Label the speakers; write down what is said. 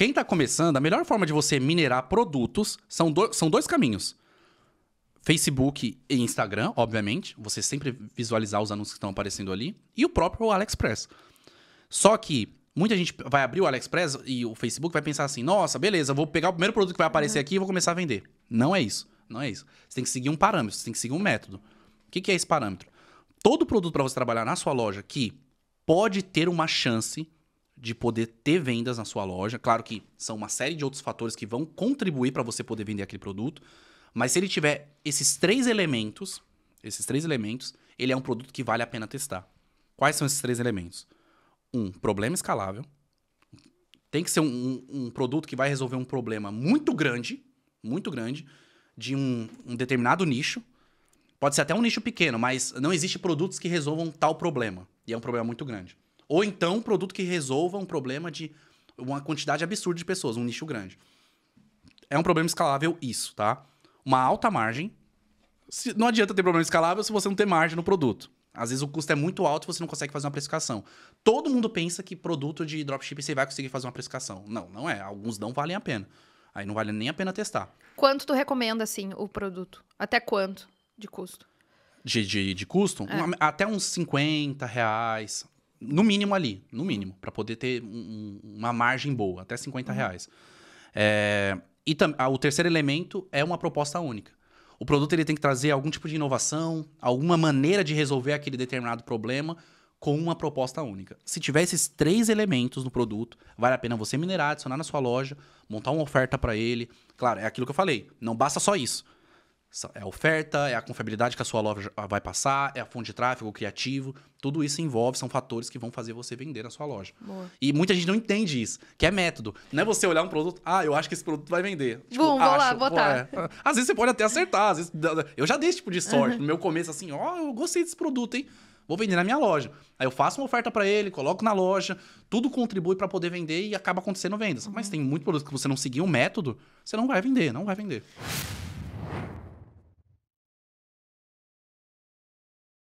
Speaker 1: Quem está começando, a melhor forma de você minerar produtos são, do, são dois caminhos. Facebook e Instagram, obviamente. Você sempre visualizar os anúncios que estão aparecendo ali. E o próprio AliExpress. Só que muita gente vai abrir o AliExpress e o Facebook vai pensar assim: nossa, beleza, vou pegar o primeiro produto que vai aparecer uhum. aqui e vou começar a vender. Não é isso. Não é isso. Você tem que seguir um parâmetro, você tem que seguir um método. O que, que é esse parâmetro? Todo produto para você trabalhar na sua loja que pode ter uma chance de poder ter vendas na sua loja. Claro que são uma série de outros fatores que vão contribuir para você poder vender aquele produto, mas se ele tiver esses três elementos, esses três elementos, ele é um produto que vale a pena testar. Quais são esses três elementos? Um, problema escalável. Tem que ser um, um, um produto que vai resolver um problema muito grande, muito grande, de um, um determinado nicho. Pode ser até um nicho pequeno, mas não existe produtos que resolvam tal problema. E é um problema muito grande. Ou então um produto que resolva um problema de uma quantidade absurda de pessoas, um nicho grande. É um problema escalável isso, tá? Uma alta margem. Se, não adianta ter problema escalável se você não tem margem no produto. Às vezes o custo é muito alto e você não consegue fazer uma precificação. Todo mundo pensa que produto de dropship você vai conseguir fazer uma precificação. Não, não é. Alguns não valem a pena. Aí não vale nem a pena testar. Quanto tu recomenda, assim, o produto? Até quanto de custo? De, de, de custo? É. até uns 50 reais, no mínimo ali, no mínimo, para poder ter um, uma margem boa, até 50 uhum. reais. É, e a, o terceiro elemento é uma proposta única. O produto ele tem que trazer algum tipo de inovação, alguma maneira de resolver aquele determinado problema com uma proposta única. Se tiver esses três elementos no produto, vale a pena você minerar, adicionar na sua loja, montar uma oferta para ele. Claro, é aquilo que eu falei, não basta só isso. É a oferta, é a confiabilidade que a sua loja vai passar, é a fonte de tráfego, criativo. Tudo isso envolve, são fatores que vão fazer você vender na sua loja. Boa. E muita gente não entende isso, que é método. Não é você olhar um produto, ah, eu acho que esse produto vai vender. Tipo, Bum, vou acho, lá, botar. é. Às vezes você pode até acertar. Às vezes, eu já dei esse tipo de sorte. Uhum. No meu começo, assim, ó, oh, eu gostei desse produto, hein? Vou vender na minha loja. Aí eu faço uma oferta para ele, coloco na loja, tudo contribui para poder vender e acaba acontecendo vendas. Uhum. Mas tem muito produto que você não seguir o um método, você não vai vender, não vai vender.